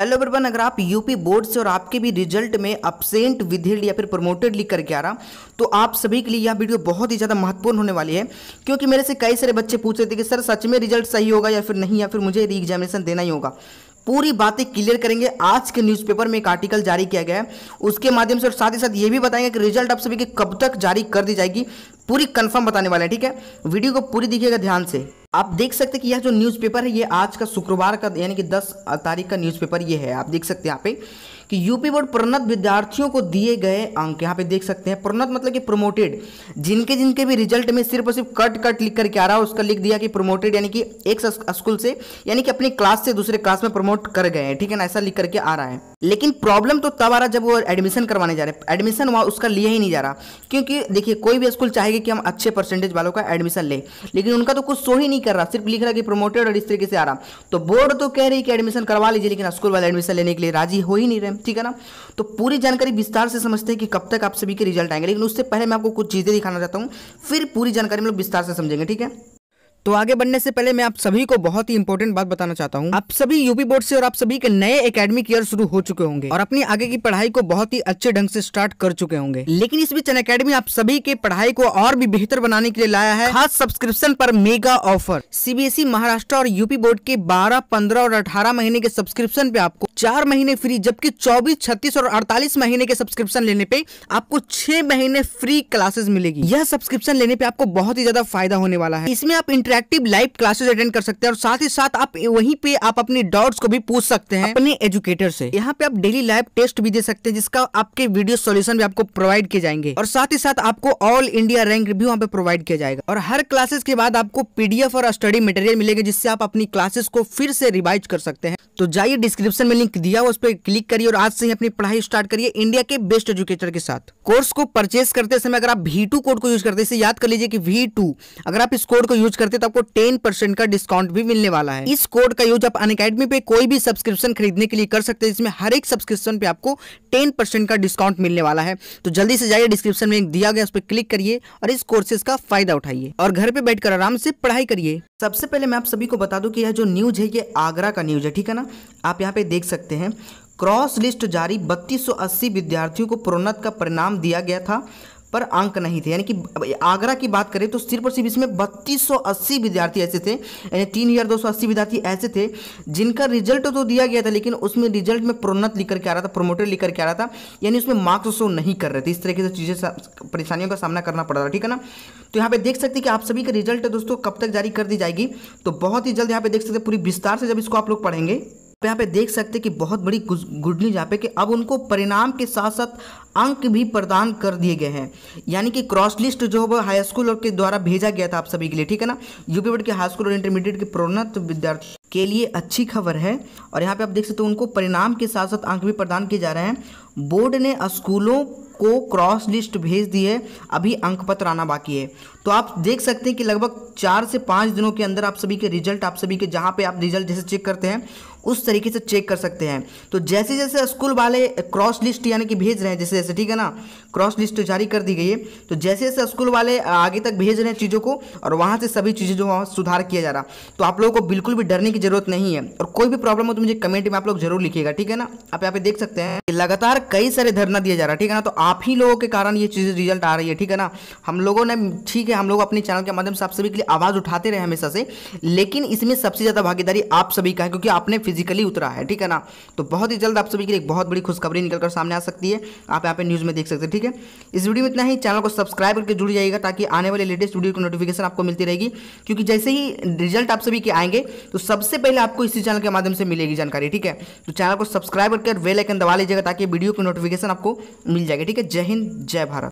hello bourbon अगर आप UP board से और आपके भी रिजल्ट में अपसेंट विधेड या फिर प्रमोटेड लिख करके आ रहा तो आप सभी के लिए यह वीडियो बहुत ही ज़्यादा महत्वपूर्ण होने वाली है क्योंकि मेरे से कई सारे बच्चे पूछ रहे थे कि सर सच में रिजल्ट सही होगा या फिर नहीं या फिर मुझे री एग्जामिनेशन देना ही होगा पूरी बातें क्लियर करेंगे आज के न्यूज़पेपर में एक आर्टिकल जारी किया गया है उसके माध्यम से और साथ ही साथ ये भी बताएंगे कि रिजल्ट आप सभी के कब तक जारी कर दी जाएगी पूरी कन्फर्म बताने वाला है ठीक है वीडियो को पूरी दिखिएगा ध्यान से आप देख सकते हैं कि यह जो न्यूज़पेपर है ये आज का शुक्रवार का यानी कि 10 तारीख का न्यूज़पेपर ये है आप देख सकते हैं यहाँ पे कि यूपी बोर्ड प्रोन्नत विद्यार्थियों को दिए गए अंक यहाँ पे देख सकते हैं प्रोन्नत मतलब कि प्रोमोटेड जिनके जिनके भी रिजल्ट में सिर्फ और सिर्फ कट कट लिख करके आ रहा है उसका लिख दिया कि प्रोमोटेड यानी कि एक स्कूल से यानी कि अपनी क्लास से दूसरे क्लास में प्रमोट कर गए हैं ठीक है ना ऐसा लिख करके आ रहा है लेकिन प्रॉब्लम तो तब आ रहा जब वो एडमिशन करवाने जा रहे हैं एडमिशन वहाँ उसका लिए ही नहीं जा रहा क्योंकि देखिए कोई भी स्कूल चाहेगा कि हम अच्छे परसेंटेज वालों का एडमिशन लें लेकिन उनका तो कुछ शो ही नहीं कर रहा सिर्फ लिख रहा कि प्रोमोटेड और इस तरीके से आ रहा तो बोर्ड तो कह रही कि एडमिशन करवा लीजिए लेकिन स्कूल वाले एडमिशन लेने के लिए राजी हो ही नहीं रहे ठीक है ना तो पूरी जानकारी विस्तार से समझते हैं कि कब तक आप सभी के रिजल्ट आएंगे लेकिन उससे पहले मैं आपको कुछ चीज़ें दिखाना चाहता हूँ फिर पूरी जानकारी हम लोग विस्तार से समझेंगे ठीक है तो आगे बढ़ने से पहले मैं आप सभी को बहुत ही इंपॉर्टेंट बात बताना चाहता हूँ आप सभी यूपी बोर्ड से और आप सभी के नए एकेडमिक ईयर शुरू हो चुके होंगे और अपनी आगे की पढ़ाई को बहुत ही अच्छे ढंग से स्टार्ट कर चुके होंगे लेकिन इस बीच अकेडमी आप सभी के पढ़ाई को और भी बेहतर बनाने के लिए लाया है खास सब्सक्रिप्शन पर मेगा ऑफर सीबीएसई महाराष्ट्र और यूपी बोर्ड के बारह पंद्रह और अठारह महीने के सब्सक्रिप्शन पे आपको चार महीने फ्री जबकि चौबीस छत्तीस और अड़तालीस महीने के सब्सक्रिप्शन लेने पे आपको छह महीने फ्री क्लासेस मिलेगी यह सब्सक्रिप्शन लेने पे आपको बहुत ही ज्यादा फायदा होने वाला है इसमें आप इंटरेक्टिव लाइव क्लासेस अटेंड कर सकते हैं और साथ ही साथ आप वहीं पे आप अपने डाउट्स को भी पूछ सकते हैं अपने एजुकेटर से यहाँ पे आप डेली लाइव टेस्ट भी दे सकते हैं जिसका आपके वीडियो सोल्यूशन भी आपको प्रोवाइड किए जाएंगे और साथ ही साथ आपको ऑल इंडिया रैंक भी वहाँ पे प्रोवाइड किया जाएगा और हर क्लासेस के बाद आपको पीडीएफ और स्टडी मटेरियल मिलेगा जिससे आप अपनी क्लासेस को फिर से रिवाइज कर सकते हैं तो जाइए डिस्क्रिप्शन में लिंक लिंक दिया उस पर क्लिक करिए और आज से ही अपनी पढ़ाई स्टार्ट करिए इंडिया के बेस्ट एजुकेटर के साथ कोर्स को परचेस करते समय अगर आप वी कोड को यूज करते हैं याद कर लीजिए कि वी अगर आप इस कोड को यूज करते तो आपको टेन का डिस्काउंट भी मिलने वाला है इस कोड का यूज आप अन पे कोई भी सब्सक्रिप्शन खरीदने के लिए कर सकते हैं जिसमें हर एक सब्सक्रिप्शन पे आपको टेन परसेंट का डिस्काउंट मिलने वाला है तो जल्दी से जाइए डिस्क्रिप्शन में दिया गया उस पर क्लिक करिए और इस कोर्सेज का फायदा उठाइए और घर पे बैठकर आराम से पढ़ाई करिए सबसे पहले मैं आप सभी को बता दूं कि यह जो न्यूज है ये आगरा का न्यूज है ठीक है ना आप यहाँ पे देख सकते सकते हैं क्रॉस लिस्ट जारी 3280 विद्यार्थियों को प्रोन्नत का परिणाम दिया गया था पर अंक नहीं थे यानी कि आगरा की बात करें तो सिर्फ और सिर्फ इसमें 3280 विद्यार्थी ऐसे थे यानी तीन हज़ार दो विद्यार्थी ऐसे थे जिनका रिजल्ट तो दिया गया था लेकिन उसमें रिजल्ट में प्रोन्नत लिख करके आ रहा था प्रोमोटर लिख करके आ रहा था यानी उसमें मार्क्स शो नहीं कर रहे थे इस तरीके से चीज़ें परेशानियों का सामना करना पड़ रहा था ठीक है ना तो यहाँ पे देख सकते हैं कि आप सभी का रिजल्ट दोस्तों कब तक जारी कर दी जाएगी तो बहुत ही जल्द यहाँ पे देख सकते हैं पूरी विस्तार से जब इसको आप लोग पढ़ेंगे तो यहाँ पे देख सकते कि बहुत बड़ी गुड न्यूज यहाँ पे कि अब उनको परिणाम के साथ साथ अंक भी प्रदान कर दिए गए हैं यानी कि क्रॉस लिस्ट जो है हाई स्कूल और के द्वारा भेजा गया था आप सभी के लिए ठीक है ना यूपी बोर्ड के हाई स्कूल और इंटरमीडिएट के प्रोन्नत विद्यार्थी के लिए अच्छी खबर है और यहाँ पे आप देख सकते हो उनको परिणाम के साथ साथ अंक भी प्रदान किए जा रहे हैं बोर्ड ने स्कूलों को क्रॉस लिस्ट भेज दी है अभी अंक पत्र आना बाकी है तो आप देख सकते हैं कि लगभग चार से पाँच दिनों के अंदर आप सभी के रिजल्ट आप सभी के जहाँ पे आप रिजल्ट जैसे चेक करते हैं उस तरीके से चेक कर सकते हैं तो जैसे जैसे स्कूल वाले क्रॉस लिस्ट यानी कि भेज रहे हैं जैसे जैसे ठीक है ना क्रॉस लिस्ट जारी कर दी गई है तो जैसे जैसे स्कूल वाले आगे तक भेज रहे हैं चीज़ों को और वहाँ से सभी चीज़ें जो वहाँ सुधार किया जा रहा तो आप लोगों को बिल्कुल भी डरने की जरूरत नहीं है और कोई भी प्रॉब्लम हो तो मुझे कमेंट में आप लोग जरूर लिखिएगा ठीक है ना आप यहाँ पे देख सकते हैं लगातार कई सारे धरना दिया जा रहा है ठीक है ना तो आप ही लोगों के कारण ये चीज़ रिजल्ट आ रही है ठीक है ना हम लोगों ने ठीक है हम लोग अपने चैनल के माध्यम से आप सभी के लिए आवाज़ उठाते रहे हमेशा से लेकिन इसमें सबसे ज़्यादा भागीदारी आप सभी का है क्योंकि आपने फिजिकली उतरा है ठीक है ना तो बहुत ही जल्द आप सभी के लिए बहुत बड़ी खुशखबरी निकल कर सामने आ सकती है आप यहाँ पे न्यूज़ में देख सकते हैं ठीक है इस वीडियो में इतना ही चैनल को सब्सक्राइब करके जुड़ जाइएगा ताकि आने वाले लेटेस्ट वीडियो की नोटिफिकेशन आपको मिलती रहेगी क्योंकि जैसे ही रिजल्ट आप सभी के आएंगे तो सबसे पहले आपको इसी चैनल के माध्यम से मिलेगी जानकारी ठीक है तो चैनल को सब्सक्राइब करके बेलाइकन दबा लीजिएगा ताकि वीडियो की नोटिफिकेशन आपको मिल जाएगी ठीक है ठीक है जय हिंद जय भारत